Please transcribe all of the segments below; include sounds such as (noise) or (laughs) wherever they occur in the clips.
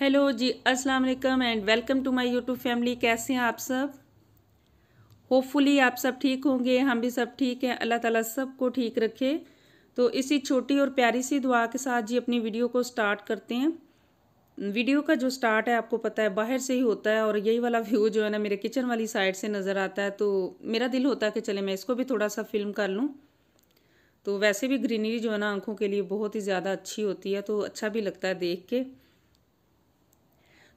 hello जी अस्सलाम वालेकुम and welcome to my YouTube family कैसे हैं आप सब होपफुली आप सब ठीक होंगे हम भी सब ठीक हैं अल्लाह ताला को ठीक रखे तो इसी छोटी और प्यारी सी दुआ के साथ जी अपनी वीडियो को स्टार्ट करते हैं वीडियो का जो स्टार्ट है आपको पता है बाहर से ही होता है और यही वाला व्यू जो है ना मेरे किचन वाली साइड से नज़र आता है तो मेरा दिल होता है कि चले मैं इसको भी थोड़ा सा फिल्म कर लूँ तो वैसे भी ग्रीनरी जो है ना आँखों के लिए बहुत ही ज़्यादा अच्छी होती है तो अच्छा भी लगता है देख के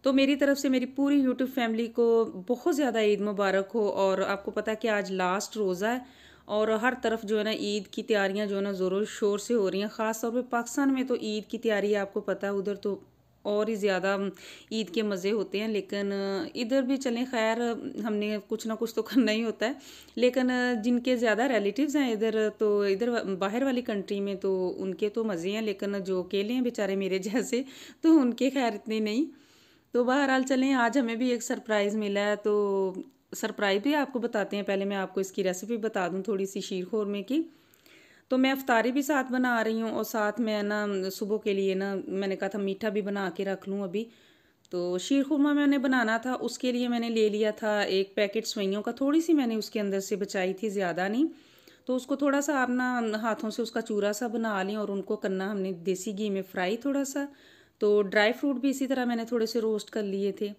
तो मेरी तरफ से मेरी पूरी YouTube फैमिली को बहुत ज़्यादा ईद मुबारक हो और आपको पता है कि आज लास्ट रोज़ा है और हर तरफ जो है ना ईद की तैयारियां जो है ना ज़ोरों शोर से हो रही हैं ख़ास तौर पे पाकिस्तान में तो ईद की तैयारी आपको पता है उधर तो और ही ज़्यादा ईद के मज़े होते हैं लेकिन इधर भी चलें खैर हमने कुछ ना कुछ तो करना ही होता है लेकिन जिनके ज़्यादा रिलेटिव्स हैं इधर तो इधर बाहर वाली कंट्री में तो उनके तो मज़े हैं लेकिन जो अकेले हैं बेचारे मेरे जैसे तो उनके खैर इतने नहीं तो बहरहाल चलें आज हमें भी एक सरप्राइज़ मिला है तो सरप्राइज़ भी आपको बताते हैं पहले मैं आपको इसकी रेसिपी बता दूं थोड़ी सी शीर खोरमे की तो मैं अफ्तारी भी साथ बना रही हूँ और साथ में ना सुबह के लिए ना मैंने कहा था मीठा भी बना के रख लूँ अभी तो शीर खुरमा मैंने बनाना था उसके लिए मैंने ले लिया था एक पैकेट सवैयों का थोड़ी सी मैंने उसके अंदर से बचाई थी ज़्यादा नहीं तो उसको थोड़ा सा आप ना हाथों से उसका चूरा सा बना लें और उनको करना हमने देसी घी में फ्राई थोड़ा सा तो ड्राई फ्रूट भी इसी तरह मैंने थोड़े से रोस्ट कर लिए थे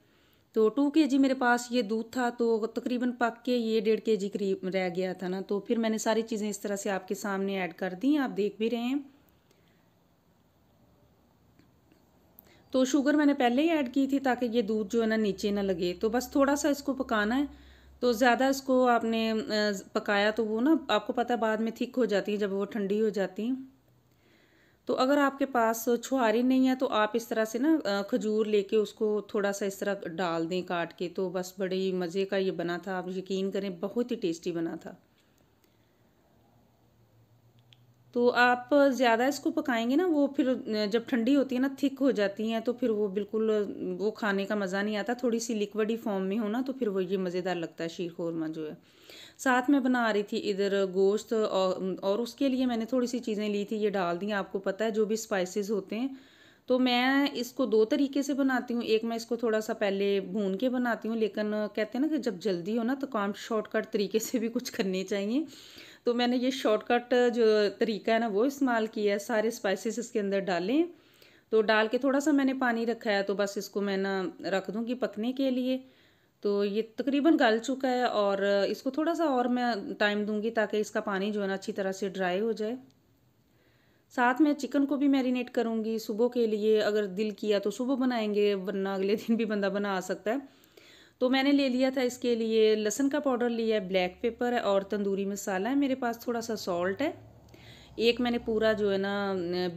तो टू के जी मेरे पास ये दूध था तो तकरीबन पक के ये डेढ़ के जी करीब रह गया था ना तो फिर मैंने सारी चीज़ें इस तरह से आपके सामने ऐड कर दी आप देख भी रहे हैं तो शुगर मैंने पहले ही ऐड की थी ताकि ये दूध जो है ना नीचे ना लगे तो बस थोड़ा सा इसको पकाना है तो ज़्यादा इसको आपने पकाया तो वो ना आपको पता है बाद में थिक हो जाती है जब वो ठंडी हो जाती है तो अगर आपके पास छुहारी नहीं है तो आप इस तरह से ना खजूर लेके उसको थोड़ा सा इस तरह डाल दें काट के तो बस बड़े मज़े का ये बना था आप यकीन करें बहुत ही टेस्टी बना था तो आप ज़्यादा इसको पकाएंगे ना वो फिर जब ठंडी होती है ना थिक हो जाती हैं तो फिर वो बिल्कुल वो खाने का मज़ा नहीं आता थोड़ी सी लिक्विड ही फॉर्म में हो ना तो फिर वो ये मज़ेदार लगता है शीर खोरमा जो है साथ में बना रही थी इधर गोश्त और, और उसके लिए मैंने थोड़ी सी चीज़ें ली थी ये डाल दी आपको पता है जो भी स्पाइसिस होते हैं तो मैं इसको दो तरीके से बनाती हूँ एक मैं इसको थोड़ा सा पहले भून के बनाती हूँ लेकिन कहते हैं ना कि जब जल्दी हो ना तो काम शॉर्टकट तरीके से भी कुछ करने चाहिए तो मैंने ये शॉर्टकट जो तरीका है ना वो इस्तेमाल किया है सारे स्पाइसेस इसके अंदर डालें तो डाल के थोड़ा सा मैंने पानी रखा है तो बस इसको मैं ना रख दूँगी पकने के लिए तो ये तकरीबन गल चुका है और इसको थोड़ा सा और मैं टाइम दूँगी ताकि इसका पानी जो है ना अच्छी तरह से ड्राई हो जाए साथ में चिकन को भी मैरिनेट करूँगी सुबह के लिए अगर दिल किया तो सुबह बनाएंगे वरना अगले (laughs) दिन भी बंदा बना आ सकता है तो मैंने ले लिया था इसके लिए लहसन का पाउडर लिया है ब्लैक पेपर है और तंदूरी मसाला है मेरे पास थोड़ा सा सॉल्ट है एक मैंने पूरा जो है ना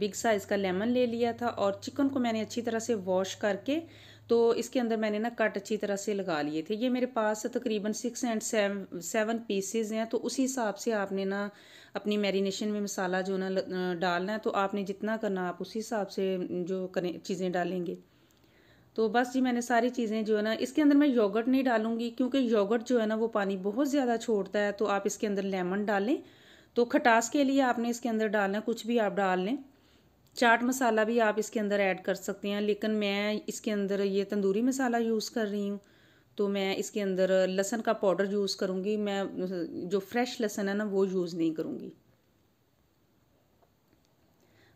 बिग साइज़ का लेमन ले लिया था और चिकन को मैंने अच्छी तरह से वॉश करके तो इसके अंदर मैंने ना कट अच्छी तरह से लगा लिए थे ये मेरे पास तकरीबन सिक्स एंड सेवन पीसेज हैं तो उसी हिसाब से आपने ना अपनी मैरिनेशन में मसाला जो ना डालना है तो आपने जितना करना आप उसी हिसाब से जो करें चीज़ें डालेंगे तो बस जी मैंने सारी चीज़ें जो है ना इसके अंदर मैं योगर्ट नहीं डालूंगी क्योंकि योगर्ट जो है ना वो पानी बहुत ज़्यादा छोड़ता है तो आप इसके अंदर लेमन डालें तो खटास के लिए आपने इसके अंदर डालना कुछ भी आप डाल लें चाट मसाला भी आप इसके अंदर ऐड कर सकते हैं लेकिन मैं इसके अंदर ये तंदूरी मसाला यूज़ कर रही हूँ तो मैं इसके अंदर लहसन का पाउडर यूज़ करूँगी मैं जो फ्रेश लहसन है ना वो यूज़ नहीं करूँगी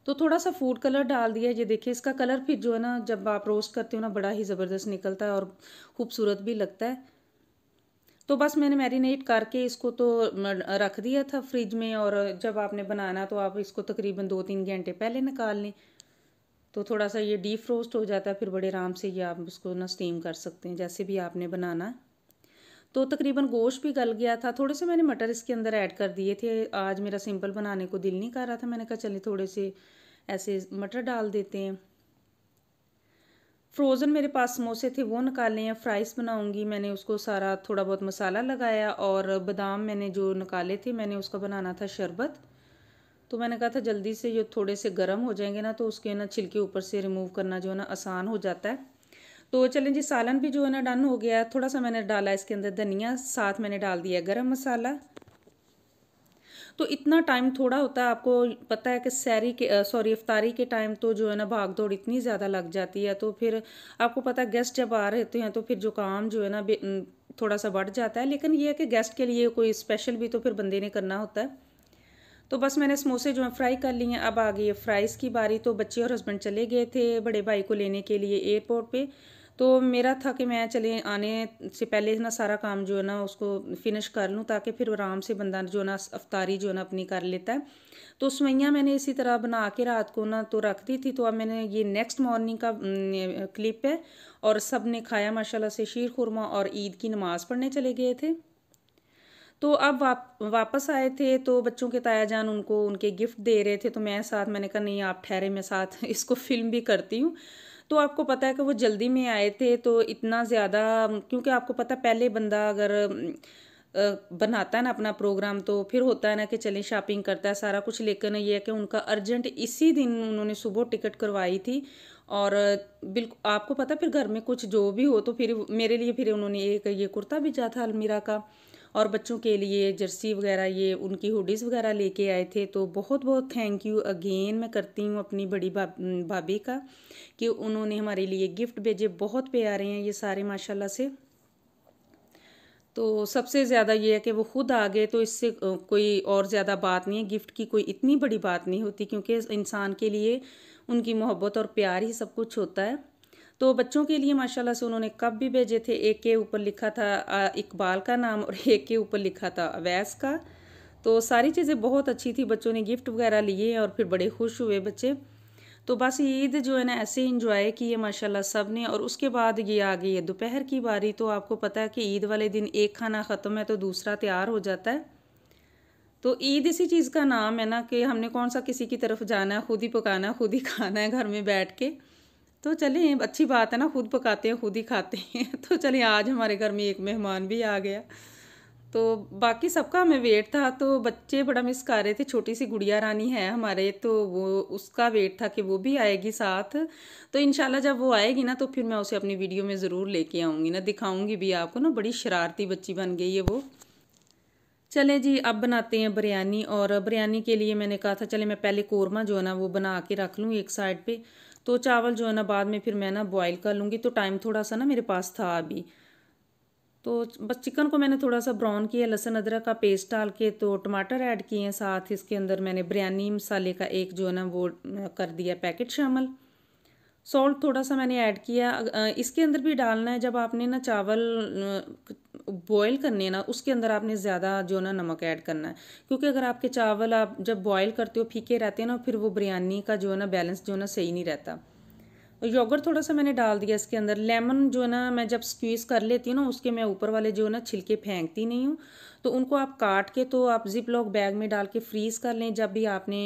तो थोड़ा सा फूड कलर डाल दिया ये देखिए इसका कलर फिर जो है ना जब आप रोस्ट करते हो ना बड़ा ही ज़बरदस्त निकलता है और खूबसूरत भी लगता है तो बस मैंने मैरिनेट करके इसको तो रख दिया था फ्रिज में और जब आपने बनाना तो आप इसको तकरीबन दो तीन घंटे पहले निकाल लें तो थोड़ा सा ये डीप रोस्ट हो जाता है फिर बड़े आराम से ये आप इसको ना स्टीम कर सकते हैं जैसे भी आपने बनाना तो तकरीबन गोश्त भी गल गया था थोड़े से मैंने मटर इसके अंदर ऐड कर दिए थे आज मेरा सिंपल बनाने को दिल नहीं कर रहा था मैंने कहा चले थोड़े से ऐसे मटर डाल देते हैं फ्रोज़न मेरे पास समोसे थे वो निकाले हैं फ्राइस बनाऊंगी मैंने उसको सारा थोड़ा बहुत मसाला लगाया और बादाम मैंने जो निकाले थे मैंने उसका बनाना था शरबत तो मैंने कहा था जल्दी से जो थोड़े से गर्म हो जाएंगे ना तो उसके ना छिलके ऊपर से रिमूव करना जो है ना आसान हो जाता है तो चलें जी सालन भी जो है ना डन हो गया थोड़ा सा मैंने डाला इसके अंदर धनिया साथ मैंने डाल दिया गरम मसाला तो इतना टाइम थोड़ा होता है आपको पता है कि सैरी के सॉरी इफ्तारी के टाइम तो जो है ना भाग दौड़ इतनी ज़्यादा लग जाती है तो फिर आपको पता है गेस्ट जब आ रहते हैं तो फिर जो काम जो है ना थोड़ा सा बढ़ जाता है लेकिन ये है कि गेस्ट के लिए कोई स्पेशल भी तो फिर बंदे ने करना होता है तो बस मैंने समोसे जो है फ्राई कर लिए हैं अब आ गई है फ्राइज़ की बारी तो बच्चे और हस्बैंड चले गए थे बड़े भाई को लेने के लिए एयरपोर्ट पर तो मेरा था कि मैं चले आने से पहले ना सारा काम जो है ना उसको फिनिश कर लूँ ताकि फिर आराम से बंदा जो है ना अफ्तारी जो है ना अपनी कर लेता है तो सवैयाँ मैंने इसी तरह बना के रात को ना तो रख दी थी तो अब मैंने ये नेक्स्ट मॉर्निंग का क्लिप है और सब ने खाया माशाल्लाह से शीर खुरमा और ईद की नमाज़ पढ़ने चले गए थे तो अब वाप वापस आए थे तो बच्चों के ताया जान उनको उनके गिफ्ट दे रहे थे तो मैं साथ मैंने कहा नहीं आप ठहरे मैं साथ (laughs) इसको फिल्म भी करती हूँ तो आपको पता है कि वो जल्दी में आए थे तो इतना ज़्यादा क्योंकि आपको पता पहले बंदा अगर बनाता है ना अपना प्रोग्राम तो फिर होता है ना कि चलें शॉपिंग करता है सारा कुछ ना ये है कि उनका अर्जेंट इसी दिन उन्होंने सुबह टिकट करवाई थी और बिल्कुल आपको पता फिर घर में कुछ जो भी हो तो फिर मेरे लिए फिर उन्होंने एक ये कुर्ता भेजा था अलमीरा का और बच्चों के लिए जर्सी वगैरह ये उनकी हुडीज़ वगैरह लेके आए थे तो बहुत बहुत थैंक यू अगेन मैं करती हूँ अपनी बड़ी भाभी का कि उन्होंने हमारे लिए गिफ्ट भेजे बहुत प्यारे हैं ये सारे माशाल्लाह से तो सबसे ज़्यादा ये है कि वो खुद आ गए तो इससे कोई और ज़्यादा बात नहीं है गिफ्ट की कोई इतनी बड़ी बात नहीं होती क्योंकि इंसान के लिए उनकी मोहब्बत और प्यार ही सब कुछ होता है तो बच्चों के लिए माशाल्लाह से उन्होंने कप भी भेजे थे एक के ऊपर लिखा था इकबाल का नाम और एक के ऊपर लिखा था अवैस का तो सारी चीज़ें बहुत अच्छी थी बच्चों ने गिफ्ट वगैरह लिए और फिर बड़े खुश हुए बच्चे तो बस ईद जो है ना ऐसे इंजॉय की है माशाल्लाह सब ने और उसके बाद ये आ गई है दोपहर की बारी तो आपको पता है कि ईद वाले दिन एक खाना ख़त्म है तो दूसरा तैयार हो जाता है तो ईद इसी चीज़ का नाम है ना कि हमने कौन सा किसी की तरफ जाना है खुद ही पकाना है खुद ही खाना है घर में बैठ के तो चले अच्छी बात है ना खुद पकाते हैं खुद ही खाते हैं (laughs) तो चले आज हमारे घर में एक मेहमान भी आ गया तो बाकी सबका हमें वेट था तो बच्चे बड़ा मिस कर रहे थे छोटी सी गुड़िया रानी है हमारे तो वो उसका वेट था कि वो भी आएगी साथ तो इन जब वो आएगी ना तो फिर मैं उसे अपनी वीडियो में ज़रूर लेके आऊँगी ना दिखाऊँगी भी आपको ना बड़ी शरारती बच्ची बन गई है वो चले जी अब बनाते हैं बिरयानी और बिरयानी के लिए मैंने कहा था चले मैं पहले कोरमा जो है ना वो बना के रख लूँ एक साइड पे तो चावल जो है ना बाद में फिर मैं ना बॉईल कर लूँगी तो टाइम थोड़ा सा ना मेरे पास था अभी तो बस चिकन को मैंने थोड़ा सा ब्राउन किया लहसुन अदरक का पेस्ट डाल के तो टमाटर ऐड किए हैं साथ इसके अंदर मैंने बिरयानी मसाले का एक जो है ना वो कर दिया पैकेट शामिल सॉल्ट थोड़ा सा मैंने ऐड किया इसके अंदर भी डालना है जब आपने ना चावल बॉयल करने ना उसके अंदर आपने ज़्यादा जो ना नमक ऐड करना है क्योंकि अगर आपके चावल आप जब बॉयल करते हो फीके रहते हैं ना फिर वो बिरयानी का जो है ना बैलेंस जो है ना सही नहीं रहता योगर्ट थोड़ा सा मैंने डाल दिया इसके अंदर लेमन जो है ना मैं जब स्क्वीज़ कर लेती हूँ ना उसके मैं ऊपर वाले जो है ना छिलके फेंकती नहीं हूँ तो उनको आप काट के तो आप जिप लॉक बैग में डाल के फ्रीज़ कर लें जब भी आपने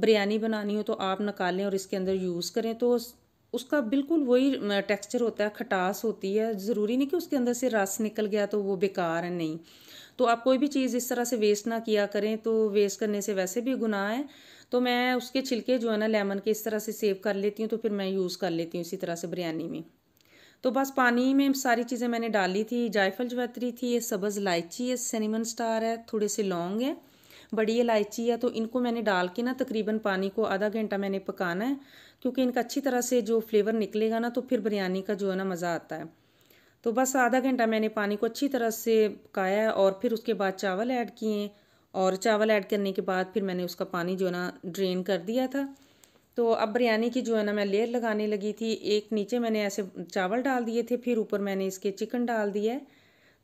बिरयानी बनानी हो तो आप निकालें और इसके अंदर यूज़ करें तो उसका बिल्कुल वही टेक्सचर होता है खटास होती है ज़रूरी नहीं कि उसके अंदर से रस निकल गया तो वो बेकार है नहीं तो आप कोई भी चीज़ इस तरह से वेस्ट ना किया करें तो वेस्ट करने से वैसे भी गुनाह है तो मैं उसके छिलके जो है ना लेमन के इस तरह से सेव कर लेती हूँ तो फिर मैं यूज़ कर लेती हूँ इसी तरह से बिरयानी में तो बस पानी में सारी चीज़ें मैंने डाली थी जायफल जवैतरी थी ये सब्ज़ इलायची है सिनेमन स्टार है थोड़े से लौंग है बड़ी इलायची है तो इनको मैंने डाल के ना तकरीबन पानी को आधा घंटा मैंने पकाना है क्योंकि इनका अच्छी तरह से जो फ्लेवर निकलेगा ना तो फिर बिरयानी का जो है ना मज़ा आता है तो बस आधा घंटा मैंने पानी को अच्छी तरह से पकाया और फिर उसके बाद चावल ऐड किए और चावल ऐड करने के बाद फिर मैंने उसका पानी जो है ना ड्रेन कर दिया था तो अब बिरयानी की जो है ना मैं लेयर लगाने लगी थी एक नीचे मैंने ऐसे चावल डाल दिए थे फिर ऊपर मैंने इसके चिकन डाल दिया है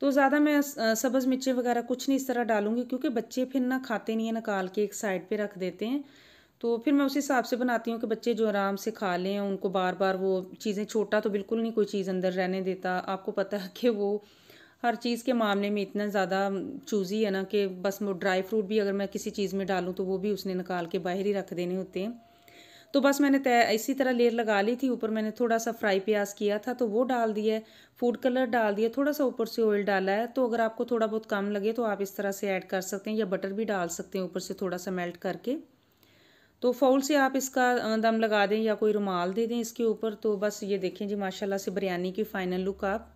तो ज़्यादा मैं सब्ज़ मिर्चें वगैरह कुछ नहीं इस तरह डालूंगी क्योंकि बच्चे फिर ना खाते नहीं हैं निकाल के एक साइड पे रख देते हैं तो फिर मैं उस हिसाब से बनाती हूँ कि बच्चे जो आराम से खा लें उनको बार बार वो चीज़ें छोटा तो बिल्कुल नहीं कोई चीज़ अंदर रहने देता आपको पता है कि वो हर चीज़ के मामले में इतना ज़्यादा चूज़ी है ना कि बस वो ड्राई फ्रूट भी अगर मैं किसी चीज़ में डालूँ तो वो भी उसने निकाल के बाहर ही रख देने होते हैं तो बस मैंने तय इसी तरह लेयर लगा ली थी ऊपर मैंने थोड़ा सा फ्राई प्याज किया था तो वो डाल दिया है फूड कलर डाल दिया थोड़ा सा ऊपर से ऑयल डाला है तो अगर आपको थोड़ा बहुत कम लगे तो आप इस तरह से ऐड कर सकते हैं या बटर भी डाल सकते हैं ऊपर से थोड़ा सा मेल्ट करके तो फाउल से आप इसका दम लगा दें या कोई रुमाल दे दें इसके ऊपर तो बस ये देखें जी माशाला से बिरयानी की फ़ाइनल लुक आप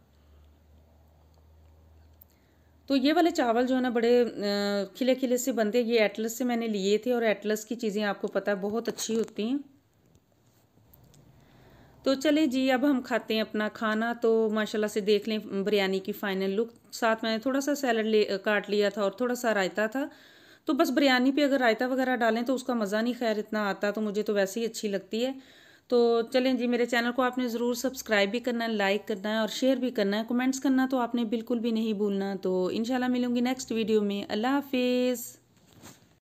तो ये वाले चावल जो है ना बड़े खिले खिले से बनते हैं ये एटलस से मैंने लिए थे और एटलस की चीज़ें आपको पता है बहुत अच्छी होती हैं तो चले जी अब हम खाते हैं अपना खाना तो माशाल्लाह से देख लें बिरयानी की फ़ाइनल लुक साथ मैंने थोड़ा सा सैलड ले काट लिया था और थोड़ा सा रायता था तो बस बिरयानी पर अगर रायता वगैरह डालें तो उसका मज़ा नहीं खैर इतना आता तो मुझे तो वैसे ही अच्छी लगती है तो चलें जी मेरे चैनल को आपने ज़रूर सब्सक्राइब भी करना है लाइक करना है और शेयर भी करना है कमेंट्स करना तो आपने बिल्कुल भी नहीं भूलना तो इन मिलूंगी नेक्स्ट वीडियो में अल्लाह हाफिज़